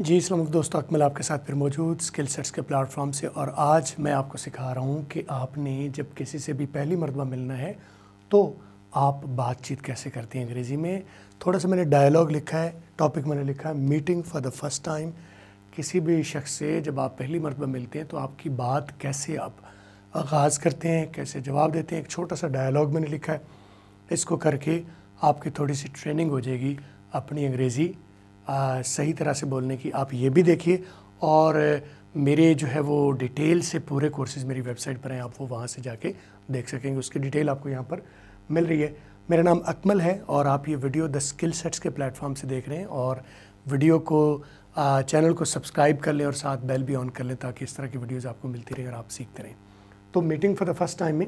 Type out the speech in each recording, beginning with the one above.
जी Islamic दोस्तों अकमल आपके साथ फिर मौजूद स्किल सेट्स के प्लेटफॉर्म से और आज मैं आपको सिखा रहा हूँ कि आपने जब किसी से भी पहली मरतबा मिलना है तो आप बातचीत कैसे करते हैं अंग्रेज़ी में थोड़ा सा मैंने डायलॉग लिखा है टॉपिक मैंने लिखा है meeting for the first time किसी भी शख्स से जब आप पहली मरतबा मिलते हैं तो आपकी बात कैसे आप आगाज़ करते हैं कैसे जवाब देते हैं एक छोटा सा डायलॉग मैंने लिखा है इसको करके आपकी थोड़ी सी ट्रेनिंग हो जाएगी अपनी अंग्रेज़ी आ, सही तरह से बोलने की आप ये भी देखिए और मेरे जो है वो डिटेल से पूरे कोर्सेज मेरी वेबसाइट पर हैं आप वो वहाँ से जाके देख सकेंगे उसकी डिटेल आपको यहाँ पर मिल रही है मेरा नाम अकमल है और आप ये वीडियो द स्किल सेट्स के प्लेटफॉर्म से देख रहे हैं और वीडियो को आ, चैनल को सब्सक्राइब कर लें और साथ बेल भी ऑन कर लें ताकि इस तरह की वीडियोज़ आपको मिलती रहें और आप सीखते रहें तो meeting for the first time में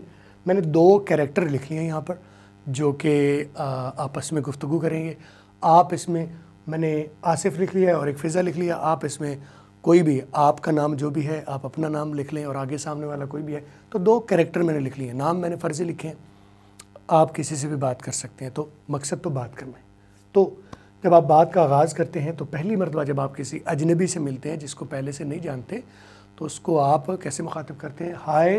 मैंने दो कैरेक्टर लिख लिए हैं यहाँ पर जो कि आपस में गुफ्तु करेंगे आप इसमें मैंने आसिफ लिख लिया है और एक फ़िज़ा लिख लिया आप इसमें कोई भी आपका नाम जो भी है आप अपना नाम लिख लें और आगे सामने वाला कोई भी है तो दो करेक्टर मैंने लिख लिए नाम मैंने फ़र्ज़ी लिखे हैं आप किसी से भी बात कर सकते हैं तो मकसद तो बात करना है तो जब आप बात का आगाज़ करते हैं तो पहली मरतबा जब आप किसी अजनबी से मिलते हैं जिसको पहले से नहीं जानते तो उसको आप कैसे मुखातब करते हैं हाय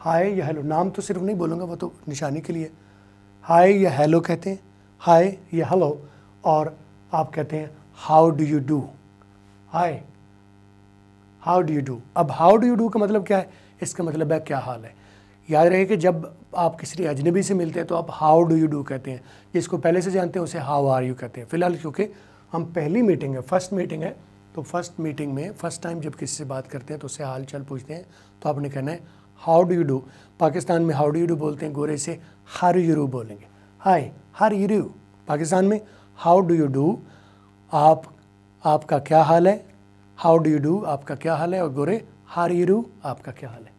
हाय या हेलो नाम तो सिर्फ नहीं बोलूँगा वो तो निशानी के लिए हाय या हेलो कहते हैं हाय या हेलो और आप कहते हैं how do you do hi how do you do अब हाउ डू यू डू का मतलब क्या है इसका मतलब है क्या हाल है याद रहे कि जब आप किसी अजनबी से मिलते हैं तो आप हाउ डू यू डू कहते हैं जिसको पहले से जानते हैं उसे हाउ आर यू कहते हैं फिलहाल क्योंकि हम पहली मीटिंग है फर्स्ट मीटिंग है तो फर्स्ट मीटिंग में फर्स्ट टाइम जब किसी से बात करते हैं तो उससे हाल चाल पूछते हैं तो आपने कहना है how do you do Pakistan में हाउ डू यू डू बोलते हैं गोरे से हर यू बोलेंगे हाय हर यू पाकिस्तान में हाउ डू यू डू आप आपका क्या हाल है हाउ डू यू डू आपका क्या हाल है और गोरे हार यू डू आपका क्या हाल है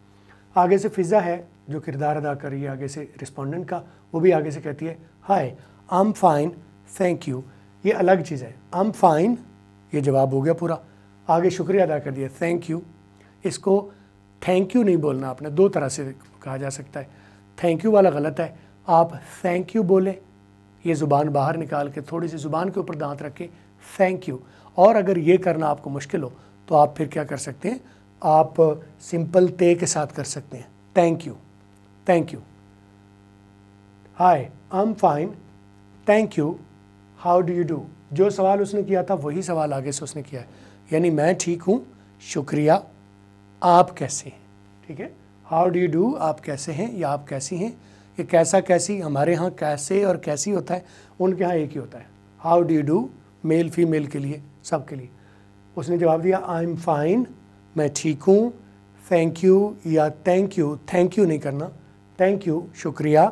आगे से फिज़ा है जो किरदार अदा कर रही है आगे से रिस्पोंडेंट का वो भी आगे से कहती है hi I am fine thank you ये अलग चीज़ है आई एम फाइन ये जवाब हो गया पूरा आगे शुक्रिया अदा कर दिया थैंक यू इसको थैंक यू नहीं बोलना आपने दो तरह से कहा जा सकता है थैंक यू वाला गलत है आप थैंक यू बोले ये ज़ुबान बाहर निकाल के थोड़ी सी ज़ुबान के ऊपर दांत रखें थैंक यू और अगर ये करना आपको मुश्किल हो तो आप फिर क्या कर सकते हैं आप सिंपल ते के साथ कर सकते हैं thank you thank you hi I am fine thank you how do you do जो सवाल उसने किया था वही सवाल आगे से उसने किया है यानी मैं ठीक हूँ शुक्रिया आप कैसे हैं ठीक है हाउ डू यू डू आप कैसे हैं या आप कैसी हैं कि कैसा कैसी हमारे यहाँ कैसे और कैसी होता है उनके यहाँ एक ही होता है how do you do male female के लिए सब के लिए उसने जवाब दिया आई एम फाइन मैं ठीक हूँ थैंक यू या थैंक यू थैंक यू नहीं करना थैंक यू शुक्रिया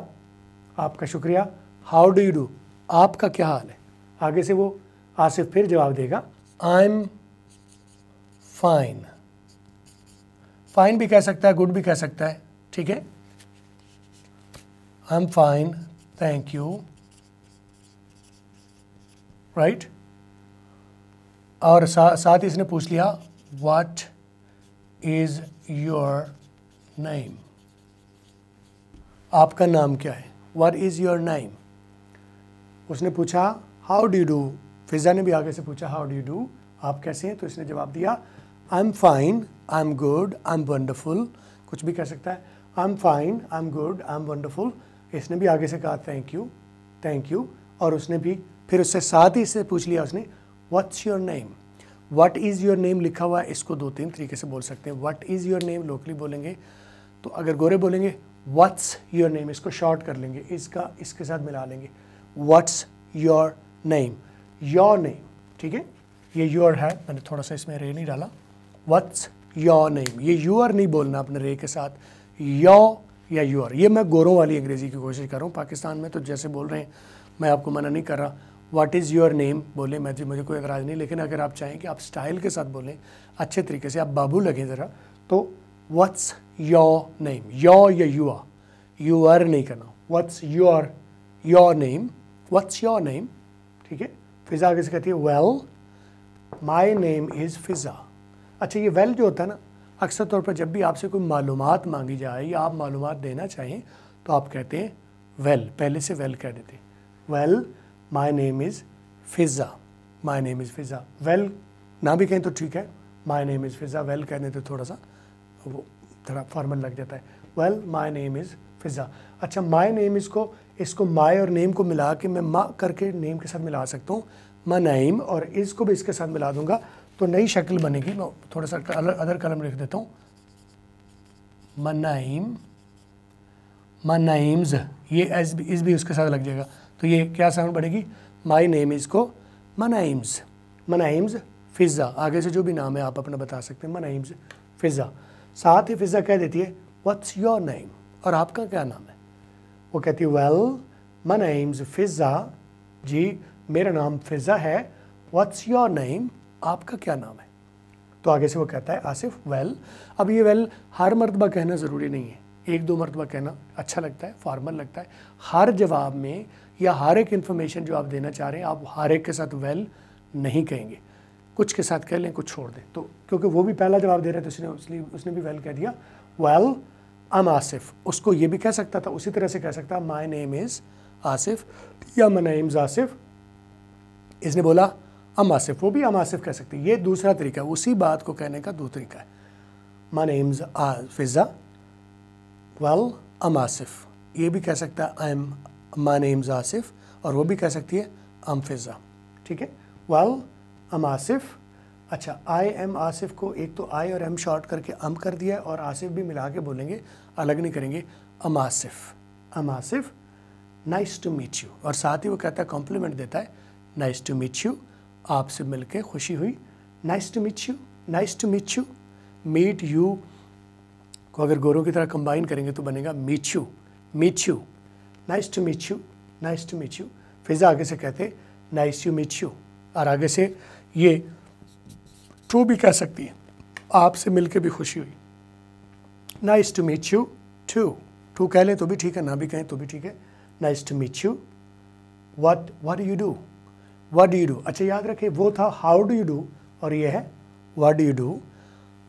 आपका शुक्रिया हाउ डू यू डू आपका क्या हाल है आगे से वो आसिफ फिर जवाब देगा आई एम फाइन फाइन भी कह सकता है गुड भी कह सकता है ठीक है I'm fine, thank you. Right? और सा, साथ ही इसने पूछ लिया वट इज़ योर नेम आपका नाम क्या है वट इज़ योर नाइम उसने पूछा हाउ डू डू फिज़ा ने भी आगे से पूछा हाउ डू डू आप कैसे हैं तो इसने जवाब दिया I am fine I am good I am wonderful कुछ भी कह सकता है I am fine I am good I am wonderful इसने भी आगे से कहा थैंक यू थैंक यू और उसने भी फिर उससे साथ ही इससे पूछ लिया उसने what's your name what is your name लिखा हुआ है इसको दो तीन तरीके से बोल सकते हैं what is your name locally बोलेंगे तो अगर गोरे बोलेंगे व्हाट्स योर नेम इसको शॉर्ट कर लेंगे इसका इसके साथ मिला लेंगे what's your name your name ठीक है ये योर है मैंने थोड़ा सा इसमें रे नहीं डाला व्हाट्स योर नेम ये योर नहीं बोलना अपने रे के साथ योर या यू आर ये मैं गोरों वाली अंग्रेज़ी की कोशिश कर रहा हूँ पाकिस्तान में तो जैसे बोल रहे हैं मैं आपको मना नहीं कर रहा वाट इज़ योर नेम बोले मैं तो, मुझे कोई एतराज़ नहीं लेकिन अगर आप चाहें कि आप स्टाइल के साथ बोलें अच्छे तरीके से आप बाबू लगें ज़रा तो व्हाट्स योर नेम योर या यू आर यू आर नहीं करना what's your your name what's your name ठीक है फिज़ा कैसे कहती है well my name is Fiza अच्छा ये वेल well जो होता है ना अक्सर तौर पर जब भी आपसे कोई मालूम मांगी जाए या आप मालूम देना चाहें तो आप कहते हैं वेल well, पहले से वेल well कह देते well my name is Fiza my name is Fiza well ना भी कहें तो ठीक है my name is Fiza well कहने तो थोड़ा सा वो थोड़ा फॉर्मल लग जाता है well my name is Fiza अच्छा माय नेम इसको इसको माय और नेम को मिला के मैं माँ करके नेम के साथ मिला सकता हूँ मैं नेम और इसको भी इसके साथ मिला दूंगा तो नई शक्ल बनेगी मैं थोड़ा सा अदर कलम लिख देता हूँ मनाइम मनाइम्स ये एस भी इस भी उसके साथ लग जाएगा तो ये क्या साउंड बनेगी माई नेम इज़ को मनाइम्स मनाइम्स फिज़ा आगे से जो भी नाम है आप अपना बता सकते हैं मनाइम्स फिज़ा साथ ही फिज़ा कह देती है व्हाट्स योर नेम और आपका क्या नाम है वो कहती है वेल मनाइम्स फिज़ा जी मेरा नाम फिज़ा है व्हाट्स योर नेम आपका क्या नाम है तो आगे से वो कहता है आसिफ वेल अब ये वेल हर मरतबा कहना ज़रूरी नहीं है एक दो मरतबा कहना अच्छा लगता है फॉर्मल लगता है हर जवाब में या हर एक इन्फॉर्मेशन जो आप देना चाह रहे हैं आप हर एक के साथ वेल नहीं कहेंगे कुछ के साथ कह लें कुछ छोड़ दें तो क्योंकि वो भी पहला जवाब दे रहे थे उसने उसने उसने भी वेल कह दिया वेल अम आसिफ उसको ये भी कह सकता था उसी तरह से कह सकता माई नेम इज़ आसिफ या मना नेम्स आसिफ इसने बोला अमासिफ वो भी अमासिफ कह सकते हैं ये दूसरा तरीका है उसी बात को कहने का दो तरीका है माय नेम्स आर फिज़ा वल अमासिफ ये भी कह सकता है I am my name's Asif और वो भी कह सकती है अम फिज़ा ठीक है वल अमासिफ अच्छा आई एम आसिफ को एक तो आई और एम शॉर्ट करके अम कर दिया है और आसिफ भी मिला के बोलेंगे अलग नहीं करेंगे I'm Asif I'm Asif nice to meet you और साथ ही वो कहता है कॉम्प्लीमेंट देता है नाइस टू मीट यू आपसे मिलके खुशी हुई nice to meet you nice to meet you meet you को अगर गोरों की तरह कंबाइन करेंगे तो बनेगा meet you meet you nice to meet you nice to meet you Fiza आगे से कहते नाइस यू मीट यू और आगे से ये ट्रू भी कह सकती है आपसे मिलकर भी खुशी हुई nice to meet you too too कह लें तो भी ठीक है ना भी कहें तो भी ठीक है nice to meet you what what you do what do you do अच्छा याद रखें वो था हाउ डू यू डू और ये है वट डू यू डू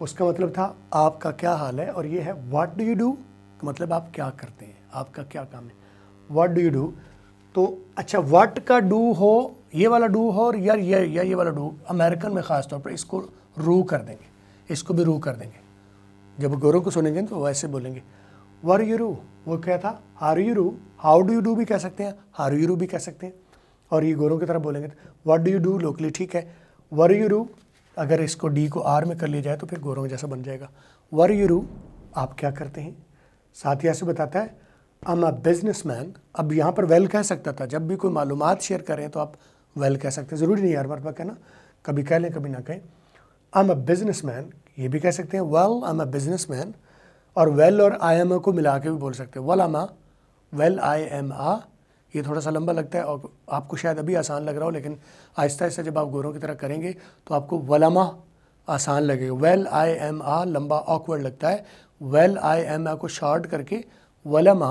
उसका मतलब था आपका क्या हाल है और ये है वाट डू यू डू मतलब आप क्या करते हैं आपका क्या काम है वाट डू यू डू तो अच्छा वाट का डू हो ये वाला डू हो और यार ये या ये वाला डू अमेरिकन में ख़ास तौर पर इसको रू कर देंगे इसको भी रू कर देंगे जब गोरों को सुनेंगे तो वैसे बोलेंगे वर यू रू वो क्या था हार यू रू हाउ डू यू डू भी कह सकते हैं हार यू रू भी कह सकते हैं और ये गोरों की तरफ बोलेंगे what do you do locally ठीक है वर यू रू अगर इसको डी को आर में कर लिया जाए तो फिर गोरों जैसा बन जाएगा वर यू रू आप क्या करते हैं साथ ही ऐसे बताता है आम अ बिजनेस मैन अब यहाँ पर वेल कह सकता था जब भी कोई मालूम शेयर करें तो आप वेल कह सकते हैं ज़रूरी नहीं हर बार कहना कभी कह लें कभी ना कहें आम अ बिजनेस मैन ये भी कह सकते हैं well I'm a businessman और वेल और आई एम ए को मिला के भी बोल सकते हैं वेल आम आ वेल आई एम आ ये थोड़ा सा लंबा लगता है और आपको शायद अभी आसान लग रहा हो लेकिन आहिस्ता आहिस्ता जब आप गोरों की तरह करेंगे तो आपको वलमा आसान लगेगा वेल आई एम आ लंबा ऑकवर्ड लगता है वेल आई एम आ को शॉर्ट करके वलमा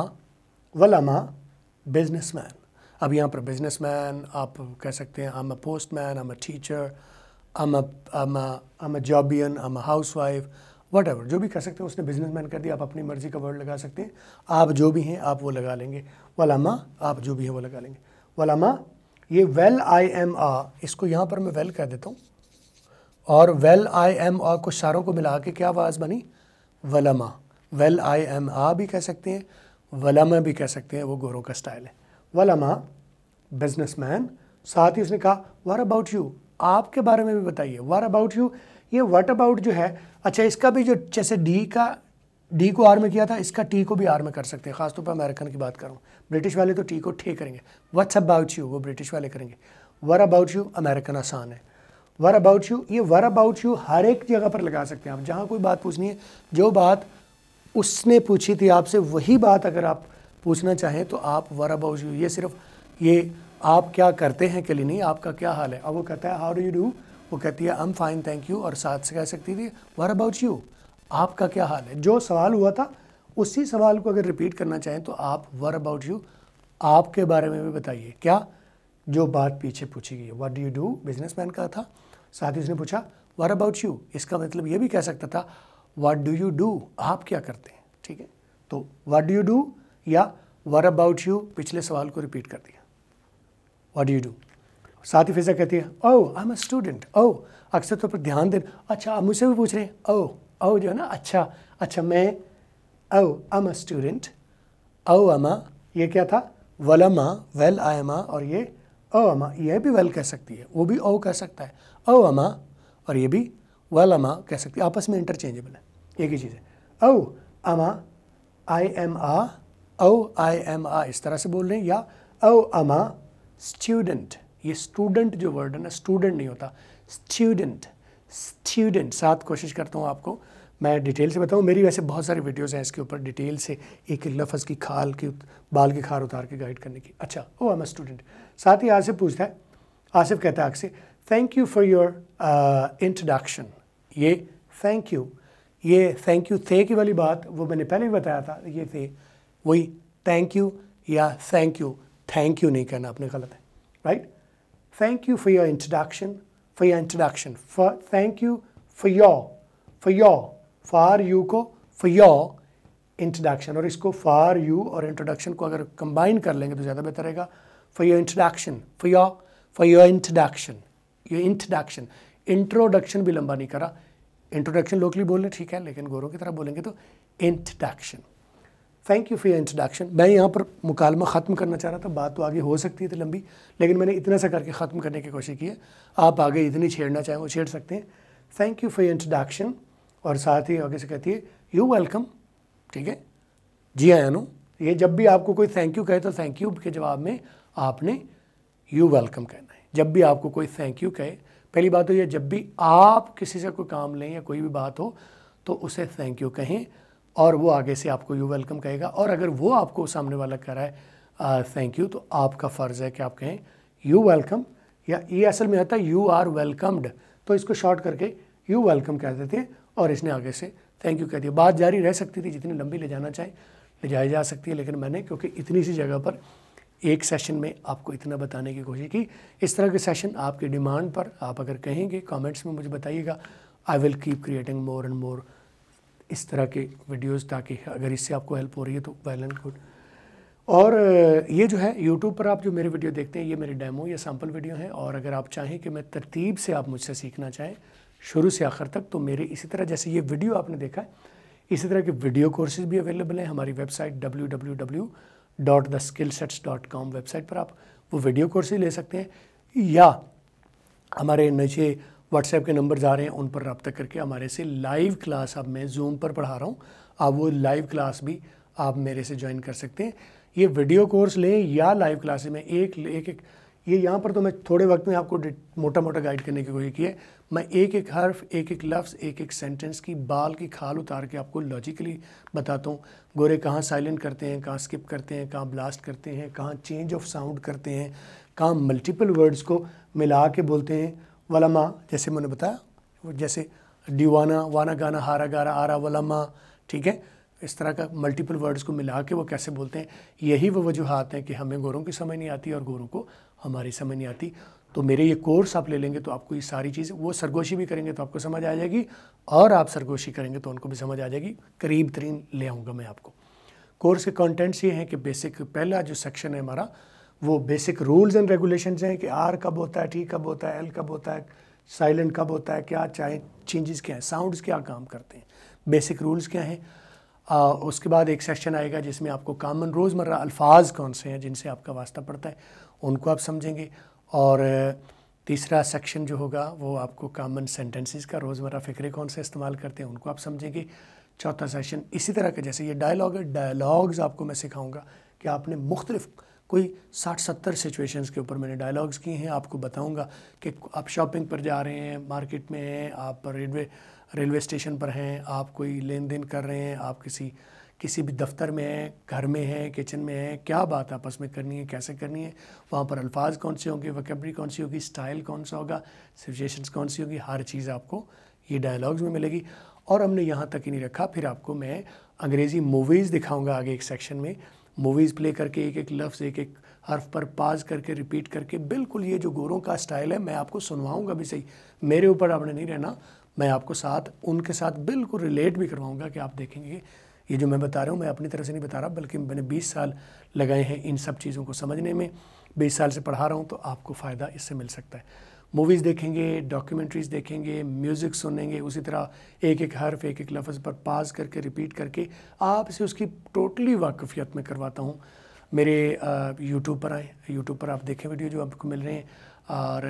वलमा बिजनेसमैन अब यहाँ पर मैन आप कह सकते हैं आम अ मैन आम अ टीचर आम आम अ जॉबियन I'm a housewife whatever जो भी कर सकते हैं उसने बिजनेसमैन कर दिया आप अपनी मर्जी का वर्ड लगा सकते हैं आप जो भी हैं आप वो लगा लेंगे वलामा आप जो भी हैं वो लगा लेंगे वलामा ये वेल आई एम आ इसको यहाँ पर मैं वेल कह देता हूँ और वेल आई एम आ को सारों को मिला के क्या आवाज़ बनी वलमा वेल आई एम आ भी कह सकते हैं वलमा भी कह सकते हैं वो गोरों का स्टाइल है वलमा बिजनेसमैन साथ ही उसने कहा वर अबाउट यू आपके बारे में भी बताइए वर अबाउट यू ये वाट अबाउट जो है अच्छा इसका भी जो जैसे डी का डी को आर में किया था इसका टी को भी आर में कर सकते हैं खासतौर पर अमेरिकन की बात करूँ ब्रिटिश वाले तो टी को ठे करेंगे वट्स अबाउट यू वो ब्रिटिश वाले करेंगे वर अबाउट यू अमेरिकन आसान है वर अबाउट यू ये वर अबाउट यू हर एक जगह पर लगा सकते हैं आप जहाँ कोई बात पूछनी है जो बात उसने पूछी थी आपसे वही बात अगर आप पूछना चाहें तो आप वर अबाउट यू ये सिर्फ ये आप क्या करते हैं के लिए नहीं आपका क्या हाल है अब वो कहता है हाउ डू यू डू वो कहती है I am fine thank you और साथ से कह सकती थी वर अबाउट यू आपका क्या हाल है जो सवाल हुआ था उसी सवाल को अगर रिपीट करना चाहें तो आप वर अबाउट यू आपके बारे में भी बताइए क्या जो बात पीछे पूछी गई what do you do businessman का था साथ ही उसने पूछा वर अबाउट यू इसका मतलब ये भी कह सकता था वट डू यू डू आप क्या करते हैं ठीक है तो वट डू यू डू या वर अबाउट यू पिछले सवाल को रिपीट कर दिया वट डू यू डू साथ ही फिजा कहती है ओ आई एम अ स्टूडेंट ओ अक्सर तौर तो पर ध्यान दे अच्छा आप मुझसे भी पूछ रहे हैं ओ ओ जो है ना अच्छा अच्छा मैं ओ एम अ स्टूडेंट ओ अमा ये क्या था वल अमा वेल आई एमा और ये ओ अमा यह भी वेल कह सकती है वो भी ओ कह सकता है ओ अमा और ये भी वेल अमा कह सकती है आपस में इंटरचेंजेबल है एक ही चीज़ है ओ अमा I am uh O I am आ इस तरह से बोल रहे हैं या ओ अमा स्टूडेंट ये स्टूडेंट जो वर्ड है ना स्टूडेंट नहीं होता स्टूडेंट स्टूडेंट साथ कोशिश करता हूँ आपको मैं डिटेल से बताऊँ मेरी वैसे बहुत सारी वीडियोज़ हैं इसके ऊपर डिटेल से एक एक लफज की खाल की बाल की खार उतार के गाइड करने की अच्छा ओ एम ए स्टूडेंट साथ ही आसिफ पूछता है आसिफ कहता है आपसे thank you for your introduction ये थैंक यू ये थैंक यू थे की वाली बात वो मैंने पहले भी बताया था ये थे वही थैंक यू या थैंक यू थैंक यू नहीं कहना आपने गलत है right Thank you for your introduction, for your introduction. For, thank you for your, for your, for you ko, for your introduction और इसको for you और introduction को अगर combine कर लेंगे तो ज़्यादा बेहतर रहेगा for your introduction, for your, for your introduction, your introduction. Introduction भी लंबा नहीं करा Introduction लोकली बोल रहे ठीक है लेकिन गोरों की तरह बोलेंगे तो introduction thank you for your introduction मैं यहाँ पर मुकालमा ख़त्म करना चाह रहा था बात तो आगे हो सकती थी तो लंबी लेकिन मैंने इतना सा करके ख़त्म करने की कोशिश की है आप आगे इतनी छेड़ना चाहें वो छेड़ सकते हैं thank you for your introduction और साथ ही आगे से कहती है यू वेलकम ठीक है जी आया हाँ, अनु ये जब भी आपको कोई थैंक यू कहे तो थैंक यू के जवाब में आपने यू वेलकम कहना है जब भी आपको कोई थैंक यू कहे पहली बात तो ये जब भी आप किसी से कोई काम लें या कोई भी बात हो तो उसे थैंक यू कहें और वो आगे से आपको यू वेलकम कहेगा और अगर वो आपको सामने वाला कह रहा है थैंक यू तो आपका फ़र्ज़ है कि आप कहें यू वेलकम या ये असल में आता है यू आर वेलकम्ड तो इसको शॉर्ट करके यू वेलकम कह देते हैं और इसने आगे से थैंक यू कह दिया बात जारी रह सकती थी जितनी लंबी ले जाना चाहे ले जाया जा सकती है लेकिन मैंने क्योंकि इतनी सी जगह पर एक सेशन में आपको इतना बताने की कोशिश की इस तरह के सेशन आपकी डिमांड पर आप अगर कहेंगे कमेंट्स में मुझे बताइएगा I will keep creating more and more इस तरह के वीडियोस ताकि अगर इससे आपको हेल्प हो रही है तो वेल एंड गुड और ये जो है यूट्यूब पर आप जो मेरे वीडियो देखते हैं ये मेरे डेमो या सैम्पल वीडियो हैं और अगर आप चाहें कि मैं तरतीब से आप मुझसे सीखना चाहें शुरू से आखिर तक तो मेरे इसी तरह जैसे ये वीडियो आपने देखा है इसी तरह के वीडियो कोर्सेज भी अवेलेबल हैं हमारी website W W W dot the skill sets dot com website पर आप वो वीडियो कोर्सेज ले सकते हैं या हमारे नीचे व्हाट्सएप के नंबर आ रहे हैं उन पर रबता करके हमारे से लाइव क्लास अब मैं जूम पर पढ़ा रहा हूँ आप वो लाइव क्लास भी आप मेरे से ज्वाइन कर सकते हैं ये वीडियो कोर्स लें या लाइव क्लासे में एक एक एक ये यहाँ पर तो मैं थोड़े वक्त में आपको मोटा मोटा गाइड करने की कोशिश की है मैं एक एक हर्फ एक एक लफ्ज़ एक एक सेंटेंस की बाल की खाल उतार के आपको लॉजिकली बताता हूँ गोरे कहाँ साइलेंट करते हैं कहाँ स्किप करते हैं कहाँ ब्लास्ट करते हैं कहाँ चेंज ऑफ साउंड करते हैं कहाँ मल्टीपल वर्ड्स को मिला के बोलते हैं वलमा जैसे मैंने बताया जैसे दीवाना वाना गाना हारा गारा आरा वलमा ठीक है इस तरह का मल्टीपल वर्ड्स को मिला के वो कैसे बोलते हैं यही वो वजूहत हैं कि हमें गोरों की समझ नहीं आती और गोरों को हमारी समझ नहीं आती तो मेरे ये कोर्स आप ले लेंगे तो आपको ये सारी चीज़ें वो सरगोशी भी करेंगे तो आपको समझ आ जाएगी और आप सरगोशी करेंगे तो उनको भी समझ आ जाएगी करीब तरीन ले आऊँगा मैं आपको कोर्स के कंटेंट्स ये हैं कि बेसिक पहला जो सेक्शन है हमारा वो बेसिक रूल्स एंड रेगुलेशन हैं कि आर कब होता है टी कब होता है एल कब होता है साइलेंट कब होता है क्या चाहे चेंजेस क्या हैं साउंड्स क्या काम करते हैं बेसिक रूल्स क्या हैं आ, उसके बाद एक सेशन आएगा जिसमें आपको कामन रोज़मर्रा अल्फाज कौन से हैं जिनसे आपका वास्ता पड़ता है उनको आप समझेंगे और तीसरा सेक्शन जो होगा वो आपको कामन सेंटेंसेस का रोज़मर्रा फ़िक्रे कौन से इस्तेमाल करते हैं उनको आप समझेंगे चौथा सेशन इसी तरह का जैसे ये डायलॉग है डायलॉग्स आपको मैं सिखाऊंगा कि आपने मुख्तलिफ़ कोई साठ सत्तर सिचुएशंस के ऊपर मैंने डायलॉग्स किए हैं आपको बताऊंगा कि आप शॉपिंग पर जा रहे हैं मार्केट में हैं आप रेलवे रेलवे स्टेशन पर हैं आप कोई लेन देन कर रहे हैं आप किसी किसी भी दफ्तर में हैं घर में हैं किचन में हैं क्या बात आपस में करनी है कैसे करनी है वहाँ पर अल्फाज कौन से होंगे वकबरी कौन सी होगी स्टाइल कौन सा होगा सिचुएशंस कौन सी होगी हर चीज़ आपको ये डायलॉग्स में मिलेगी और हमने यहाँ तक ही नहीं रखा फिर आपको मैं अंग्रेज़ी मूवीज़ दिखाऊंगा आगे एक सेक्शन में मूवीज़ प्ले करके एक एक लफ्ज़ एक एक हर्फ पर पाज करके रिपीट करके बिल्कुल ये जो गोरों का स्टाइल है मैं आपको सुनवाऊँगा भी सही मेरे ऊपर आपने नहीं रहना मैं आपको साथ उनके साथ बिल्कुल रिलेट भी करवाऊँगा कि आप देखेंगे ये जो मैं बता रहा हूँ मैं अपनी तरह से नहीं बता रहा बल्कि मैंने 20 साल लगाए हैं इन सब चीज़ों को समझने में 20 साल से पढ़ा रहा हूँ तो आपको फ़ायदा इससे मिल सकता है मूवीज़ देखेंगे डॉक्यूमेंट्रीज़ देखेंगे म्यूज़िक सुनेंगे उसी तरह एक एक हर्फ एक एक लफ्ज़ पर पाज करके रिपीट करके आपसे उसकी टोटली वाकफियत में करवाता हूँ मेरे यूट्यूब पर आए यूट्यूब पर आप देखें वीडियो जो आपको मिल रहे हैं और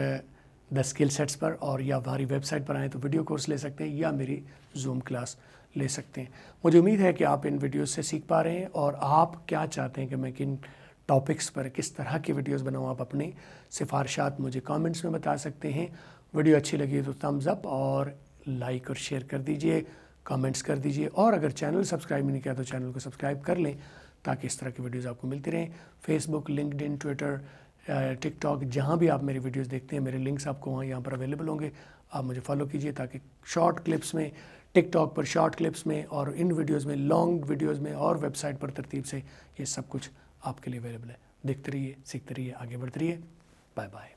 द स्किल सेट्स पर और या हमारी वेबसाइट पर आएँ तो वीडियो कोर्स ले सकते हैं या मेरी जूम क्लास ले सकते हैं मुझे उम्मीद है कि आप इन वीडियोस से सीख पा रहे हैं और आप क्या चाहते हैं कि मैं किन टॉपिक्स पर किस तरह की वीडियोस बनाऊँ आप अपनी सिफारशात मुझे कमेंट्स में बता सकते हैं वीडियो अच्छी लगी तो थम्स अप और लाइक और शेयर कर दीजिए कमेंट्स कर दीजिए और अगर चैनल सब्सक्राइब नहीं किया तो चैनल को सब्सक्राइब कर लें ताकि इस तरह की वीडियोज़ आपको मिलती रहें फेसबुक लिंकड ट्विटर टिकटॉक जहाँ भी आप मेरी वीडियोज़ देखते हैं मेरे लिंक्स आपको वहाँ यहाँ पर अवेलेबल होंगे आप मुझे फॉलो कीजिए ताकि शॉर्ट क्लिप्स में टिकटॉक पर शॉर्ट क्लिप्स में और इन वीडियोज़ में लॉन्ग वीडियोज़ में और वेबसाइट पर तरतीब से ये सब कुछ आपके लिए अवेलेबल है देखते रहिए सीखते रहिए आगे बढ़ते रहिए बाय बाय